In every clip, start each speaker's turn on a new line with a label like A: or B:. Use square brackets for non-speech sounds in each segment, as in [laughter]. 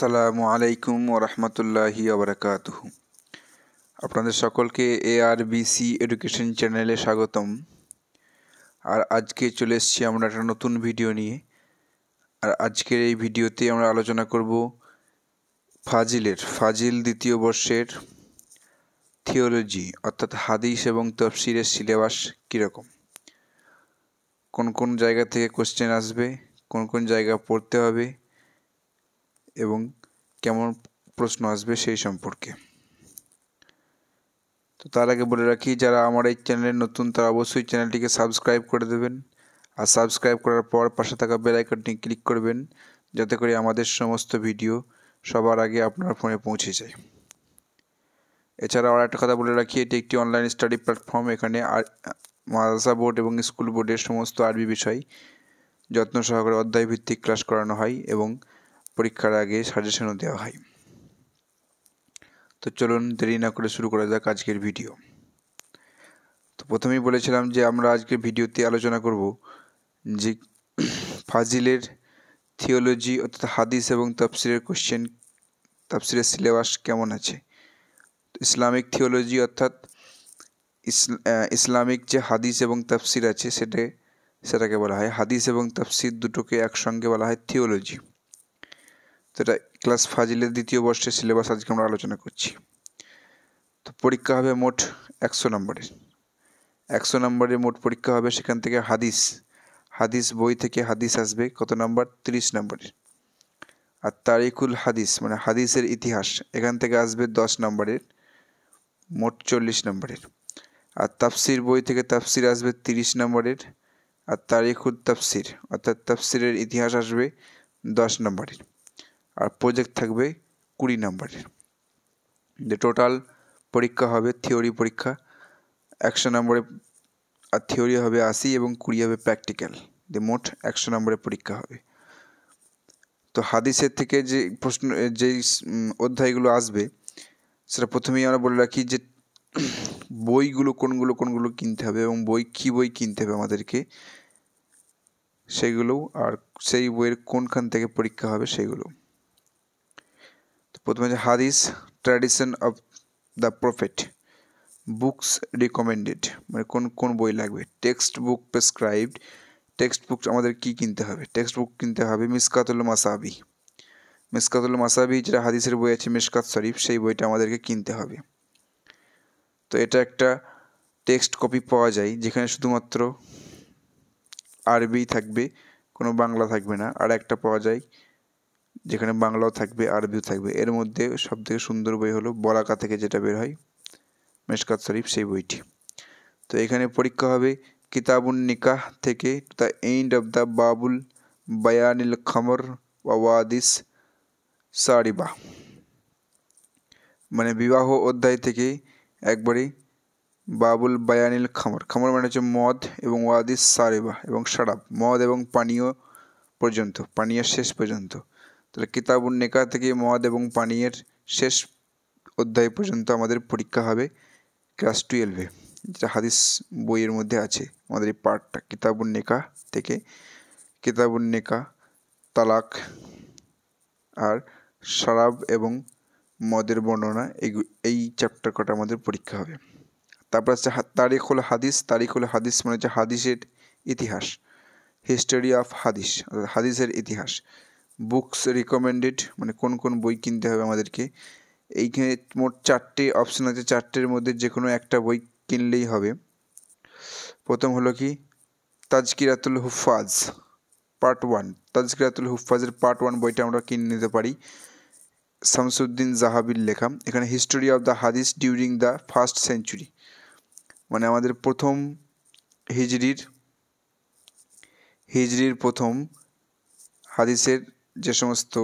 A: সালামু আলাইকুম ও রহমতুল্লাহি আবরাকাত আপনাদের সকলকে এ আর বিসি এডুকেশন চ্যানেলে স্বাগতম আর আজকে চলে এসেছি আমরা একটা নতুন ভিডিও নিয়ে আর আজকের এই ভিডিওতে আমরা আলোচনা করব ফাজিলের ফাজিল দ্বিতীয় বর্ষের থিওলজি অর্থাৎ হাদিস এবং তফসিরের সিলেবাস কীরকম কোন কোন জায়গা থেকে কোশ্চেন আসবে কোন কোন জায়গা পড়তে হবে এবং কেমন প্রশ্ন আসবে সেই সম্পর্কে তো তার আগে বলে রাখি যারা আমার এই চ্যানেলে নতুন তারা অবশ্যই চ্যানেলটিকে সাবস্ক্রাইব করে দেবেন আর সাবস্ক্রাইব করার পর পাশে থাকা বেলাইকনটি ক্লিক করবেন যাতে করে আমাদের সমস্ত ভিডিও সবার আগে আপনার ফোনে পৌঁছে যায় এছাড়া আর একটা কথা বলে রাখি এটি একটি অনলাইন স্টাডি প্ল্যাটফর্ম এখানে আর মাদ্রাসা বোর্ড এবং স্কুল বোর্ডের সমস্ত আরবি বিষয় যত্ন সহকারে অধ্যায়ভিত্তিক ক্লাস করানো হয় এবং পরীক্ষার আগে সাজেশনও দেওয়া হয় তো চলুন দেরি না করে শুরু করা যাক আজকের ভিডিও তো প্রথমেই বলেছিলাম যে আমরা আজকের ভিডিওতে আলোচনা করব যে ফাজিলের থিওলজি অর্থাৎ হাদিস এবং তাফসিরের কোশ্চেন তাফসিরের সিলেবাস কেমন আছে ইসলামিক থিওলজি অর্থাৎ ইসলামিক যে হাদিস এবং তাফসির আছে সেটা সেটাকে বলা হয় হাদিস এবং তাফসির দুটোকে একসঙ্গে বলা হয় থিওলজি তো এটা ক্লাস ফাজিলের দ্বিতীয় বর্ষের সিলেবাস আজকে আমরা আলোচনা করছি তো পরীক্ষা হবে মোট একশো নম্বরের একশো নম্বরের মোট পরীক্ষা হবে সেখান থেকে হাদিস হাদিস বই থেকে হাদিস আসবে কত নম্বর তিরিশ নম্বরের আর তারিখুল হাদিস মানে হাদিসের ইতিহাস এখান থেকে আসবে দশ নম্বরের মোট চল্লিশ নম্বরের আর তাফসির বই থেকে তাফসির আসবে তিরিশ নম্বরের আর তারিখুল তাফসির অর্থাৎ তাফসিরের ইতিহাস আসবে দশ নম্বরের আর প্রজেক্ট থাকবে কুড়ি নাম্বারের যে টোটাল পরীক্ষা হবে থিওরি পরীক্ষা একশো নম্বরে আর থিওরি হবে আশি এবং কুড়ি হবে প্র্যাকটিক্যাল যে মোট একশো নম্বরে পরীক্ষা হবে তো হাদিসের থেকে যে প্রশ্ন যেই অধ্যায়গুলো আসবে সেটা প্রথমেই আমরা বলে রাখি যে বইগুলো কোনগুলো কোনগুলো কিনতে হবে এবং বই কী বই কিনতে হবে আমাদেরকে সেগুলো আর সেই বইয়ের কোনখান থেকে পরীক্ষা হবে সেগুলো প্রথমে যে হাদিস tradition of the prophet books recommended মানে কোন কোন বই লাগবে textbook prescribed textbook আমাদের কী কিনতে হবে টেক্সট বুক কিনতে হবে মিসকাতুল মাসাবি মিসকাতুল মাসাবি যেটা হাদিসের বই আছে মিসকাত শরীফ সেই বইটা আমাদেরকে কিনতে হবে তো এটা একটা টেক্সট কপি পাওয়া যায় যেখানে শুধুমাত্র আরবি থাকবে কোনো বাংলা থাকবে না আর একটা পাওয়া যায় যেখানে বাংলাও থাকবে আরবিও থাকবে এর মধ্যে সবথেকে সুন্দর বই হলো বলাকা থেকে যেটা বের হয় মেশকাত শরীফ সেই বইটি তো এখানে পরীক্ষা হবে কিতাবুন নিকাহ থেকে দ্য এন্ড অব দ্য বাবুল বায়ানিল খামর ওয়াদিস সারিবা মানে বিবাহ অধ্যায় থেকে একবারে বাবুল বায়ানিল খামর খামর মানে হচ্ছে মদ এবং ওয়াদিস সারিবা এবং সারাব মদ এবং পানীয় পর্যন্ত পানীয় শেষ পর্যন্ত তাহলে কিতাবুন নেকা থেকে মদ এবং পানীয়ের শেষ অধ্যায় পর্যন্ত আমাদের পরীক্ষা হবে ক্লাস টুয়েলভে যেটা হাদিস বইয়ের মধ্যে আছে আমাদের এই পার্টটা কিতাবুন নেকা থেকে কিতাবুন নেকা তালাক আর শরাব এবং মদের বর্ণনা এই চ্যাপ্টার কটা আমাদের পরীক্ষা হবে তারপর আছে তারিখ হাদিস তারিখ হাদিস মানে হচ্ছে হাদিসের ইতিহাস হিস্টোরি অফ হাদিস হাদিসের ইতিহাস বুকস রিকমেন্ডেড মানে কোন কোন বই কিনতে হবে আমাদেরকে এইখানে মোট চারটে অপশান আছে চারটের মধ্যে যে কোনো একটা বই কিনলেই হবে প্রথম হলো কি তাজকিরাতুল হুফাজ পার্ট ওয়ান তাজকিরাতুল হুফাজের পার্ট ওয়ান বইটা আমরা কিনে নিতে পারি শামসুদ্দিন জাহাবির লেখা এখানে history of the hadith during the first century মানে আমাদের প্রথম হিজড়ির হিজড়ির প্রথম হাদিসের যে সমস্ত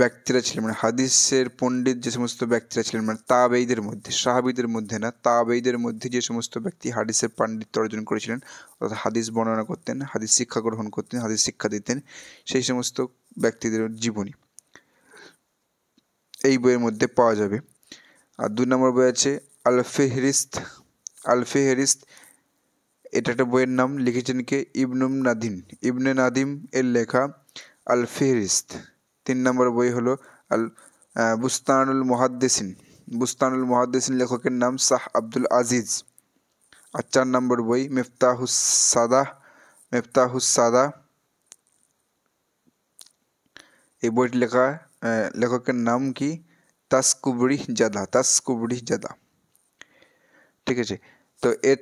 A: ব্যক্তিরা ছিলেন মানে হাদিসের পণ্ডিত যে সমস্ত ব্যক্তিরা ছিলেন মানে তাবেইদের মধ্যে সাহাবিদের মধ্যে না তাবেইদের মধ্যে যে সমস্ত ব্যক্তি হাদিসের পাণ্ডিত্য অর্জন করেছিলেন অর্থাৎ হাদিস বর্ণনা করতেন হাদিস শিক্ষা গ্রহণ করতেন হাদিস শিক্ষা দিতেন সেই সমস্ত ব্যক্তিদের জীবনী এই বইয়ের মধ্যে পাওয়া যাবে আর দুই নম্বর বই আছে আলফেহরিস্ত আলফেহরিস্ত এটা একটা বইয়ের নাম লিখেছেন কে ইবনুম নাদিম ইবনে নাদিম এর লেখা আল ফিরিস্ত তিন নম্বর বই হলো আল বুস্তানুল মহাদ্দেসিন বুস্তানুল মহাদ্দেসিন লেখকের নাম শাহ আব্দুল আজিজ আর চার নম্বর বই মেফতাহুস সাদা মেফতাহুস সাদা এই বইটি লেখা লেখকের নাম কি তাসকুবড়ি জাদা তাসকুবড়ি জাদা ঠিক আছে তো এর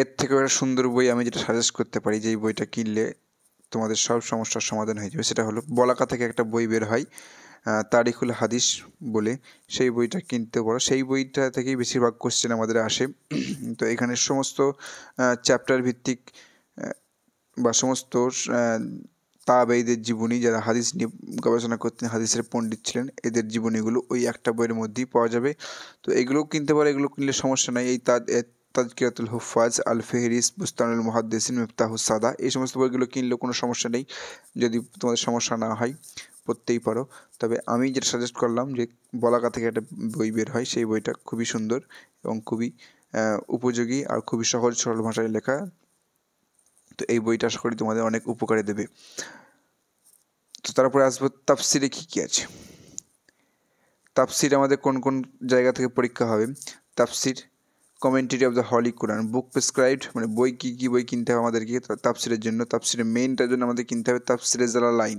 A: এর থেকে একটা সুন্দর বই আমি যেটা সাজেস্ট করতে পারি যে এই বইটা কিনলে তোমাদের সব সমস্যার সমাধান হয়ে যাবে সেটা হলো বলাকা থেকে একটা বই বের হয় তারিখুল হাদিস বলে সেই বইটা কিনতে পারো সেই বইটা থেকেই বেশিরভাগ কোশ্চেন আমাদের আসে [clears throat] তো এখানে সমস্ত চ্যাপ্টার ভিত্তিক বা সমস্ত তাবেইদের জীবনী যারা হাদিস নিয়ে গবেষণা করতেন হাদিসের পণ্ডিত ছিলেন এদের জীবনীগুলো ওই একটা বইয়ের মধ্যেই পাওয়া যাবে তো এগুলো কিনতে পারো এগুলো কিনলে সমস্যা নাই এই তা তাজকিরাতুল হুফাজ আল ফেহরিস বুস্তানুল মহাদ্দেসিন সাদা এই সমস্ত বইগুলো কিনলেও কোনো সমস্যা নেই যদি তোমাদের সমস্যা না হয় পড়তেই পারো তবে আমি যেটা সাজেস্ট করলাম যে বলাকা থেকে একটা বই বের হয় সেই বইটা খুবই সুন্দর এবং খুবই উপযোগী আর খুবই সহজ সরল ভাষায় লেখা তো এই বইটা আশা করি তোমাদের অনেক উপকারে দেবে তো তারপরে আসবো তাপসিরে কী কী আছে তাপসির আমাদের কোন কোন জায়গা থেকে পরীক্ষা হবে তাপসির commentary of the holy Quran book prescribed মানে বই কী কী বই কিনতে হবে আমাদেরকে তাপসিরের জন্য তাপসিরের মেনটার জন্য আমাদের কিনতে হবে তাপসিরে জালা লাইন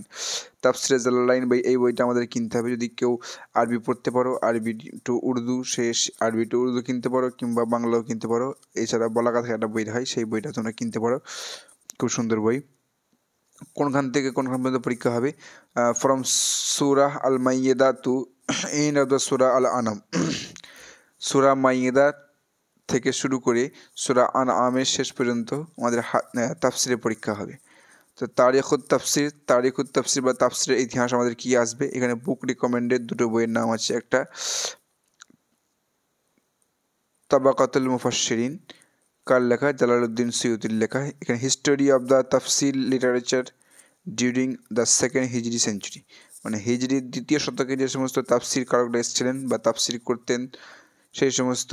A: তাপসিরে জালা লাইন বই এই বইটা আমাদের কিনতে হবে যদি কেউ আরবি পড়তে পারো আরবি টু উর্দু শেষ আরবি টু উর্দু কিনতে পারো কিংবা বাংলাও কিনতে পারো এছাড়া বলাকা থেকে একটা বই হয় সেই বইটা তোমরা কিনতে পারো খুব সুন্দর বই কোনখান থেকে কোনখান পর্যন্ত পরীক্ষা হবে ফ্রম সুরাহ আল মাইয়েদা টু এন্ড অফ দ্য সুরা আল আনাম সুরা মাইয়েদা থেকে শুরু করে সুরা আন আমের শেষ পর্যন্ত আমাদের তাফসিরের পরীক্ষা হবে তো তারিখুত তাফসির তারিখুত তাফসির বা তাফসিরের ইতিহাস আমাদের কি আসবে এখানে বুক রিকমেন্ডেড দুটো বইয়ের নাম আছে একটা তবাকাতুল মুফাসরিন কার লেখা জালালউদ্দিন সৈয়দুল লেখা এখানে হিস্টোরি অব দ্য তাফসিল লিটারেচার ডিউরিং দ্য সেকেন্ড হিজরি সেঞ্চুরি মানে হিজরির দ্বিতীয় শতকে যে সমস্ত তাফসির কারকরা এসেছিলেন বা তাফসির করতেন সেই সমস্ত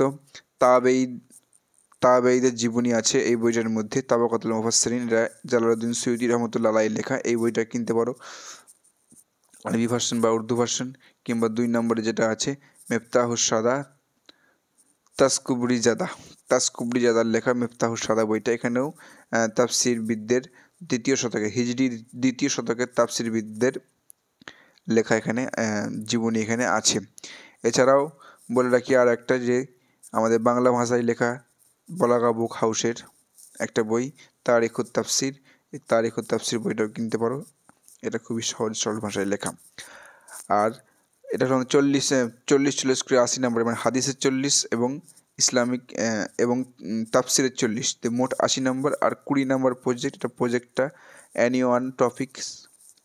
A: তাবেই তাবেইদের জীবনী আছে এই বইটার মধ্যে তাবাকাতুল মুফাসসিরিন জালালউদ্দিন সৈয়দি রহমতুল্লাহ আলাই লেখা এই বইটা কিনতে পারো আরবি ভার্সন বা উর্দু ভার্সন কিংবা দুই নম্বরে যেটা আছে মেফতাহুস সাদা তাসকুবরি জাদা তাসকুবরি জাদার লেখা মেফতাহুস সাদা বইটা এখানেও তাফসির দ্বিতীয় শতকে হিজড়ি দ্বিতীয় শতকের তাফসির বিদ্যের লেখা এখানে জীবনী এখানে আছে এছাড়াও বলে রাখি আর একটা যে আমাদের বাংলা ভাষায় লেখা বলাগা বুক হাউসের একটা বই তারিখুর তাফসির এই তারিখুর তাফসির বইটাও কিনতে পারো এটা খুবই সহজ সরল ভাষায় লেখা আর এটা হলো চল্লিশ চল্লিশ চল্লিশ করে আশি নম্বর মানে হাদিসের চল্লিশ এবং ইসলামিক এবং তাফসিরের চল্লিশ মোট আশি নম্বর আর কুড়ি নম্বর প্রজেক্ট এটা প্রজেক্টটা অ্যানিওয়ান ওয়ান টপিকস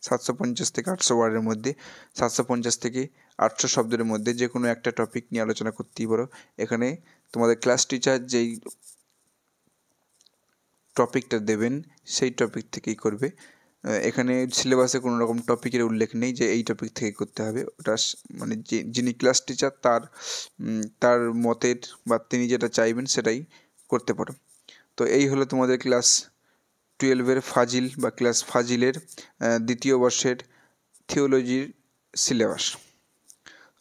A: সাতশো পঞ্চাশ থেকে আটশো ওয়ার্ডের মধ্যে সাতশো পঞ্চাশ থেকে আটশো শব্দের মধ্যে যে কোনো একটা টপিক নিয়ে আলোচনা করতেই পারো এখানে তোমাদের ক্লাস টিচার যেই টপিকটা দেবেন সেই টপিক থেকেই করবে এখানে সিলেবাসে কোনো রকম টপিকের উল্লেখ নেই যে এই টপিক থেকে করতে হবে ওটা মানে যিনি ক্লাস টিচার তার তার মতের বা তিনি যেটা চাইবেন সেটাই করতে পারো তো এই হলো তোমাদের ক্লাস টুয়েলভের ফাজিল বা ক্লাস ফাজিলের দ্বিতীয় বর্ষের থিওলজির সিলেবাস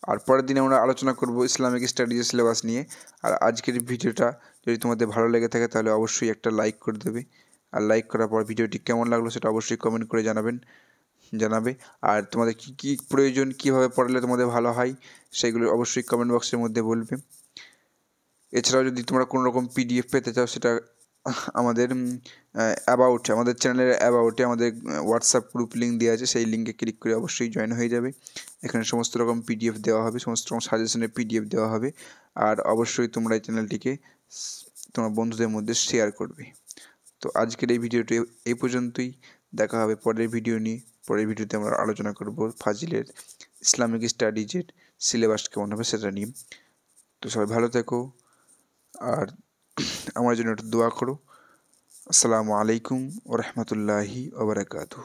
A: আর পরের দিনে আমরা আলোচনা করব ইসলামিক স্টাডিজের সিলেবাস নিয়ে আর আজকের ভিডিওটা যদি তোমাদের ভালো লেগে থাকে তাহলে অবশ্যই একটা লাইক করে দেবে আর লাইক করার পর ভিডিওটি কেমন লাগলো সেটা অবশ্যই কমেন্ট করে জানাবেন জানাবে আর তোমাদের কি কি প্রয়োজন কিভাবে পড়ালে তোমাদের ভালো হয় সেগুলো অবশ্যই কমেন্ট বক্সের মধ্যে বলবে এছাড়াও যদি তোমরা কোনো রকম পিডিএফ পেতে চাও সেটা আমাদের অ্যাবাউট আমাদের চ্যানেলের অ্যাবাউটে আমাদের হোয়াটসঅ্যাপ গ্রুপ লিঙ্ক দেওয়া আছে সেই লিঙ্কে ক্লিক করে অবশ্যই জয়েন হয়ে যাবে এখানে সমস্ত রকম পিডিএফ দেওয়া হবে সমস্ত রকম সাজেশনের পিডিএফ দেওয়া হবে আর অবশ্যই তোমরা এই চ্যানেলটিকে তোমার বন্ধুদের মধ্যে শেয়ার করবে তো আজকের এই ভিডিওটি এই পর্যন্তই দেখা হবে পরের ভিডিও নিয়ে পরের ভিডিওতে আমরা আলোচনা করব ফাজিলের ইসলামিক স্টাডিজের সিলেবাস কেমন হবে সেটা নিয়ে তো সবাই ভালো থেকো আর আমার জন্য একটু দোয়া করো আসসালামু আলাইকুম ও রহমতুল্লাহি ওবরাকাতু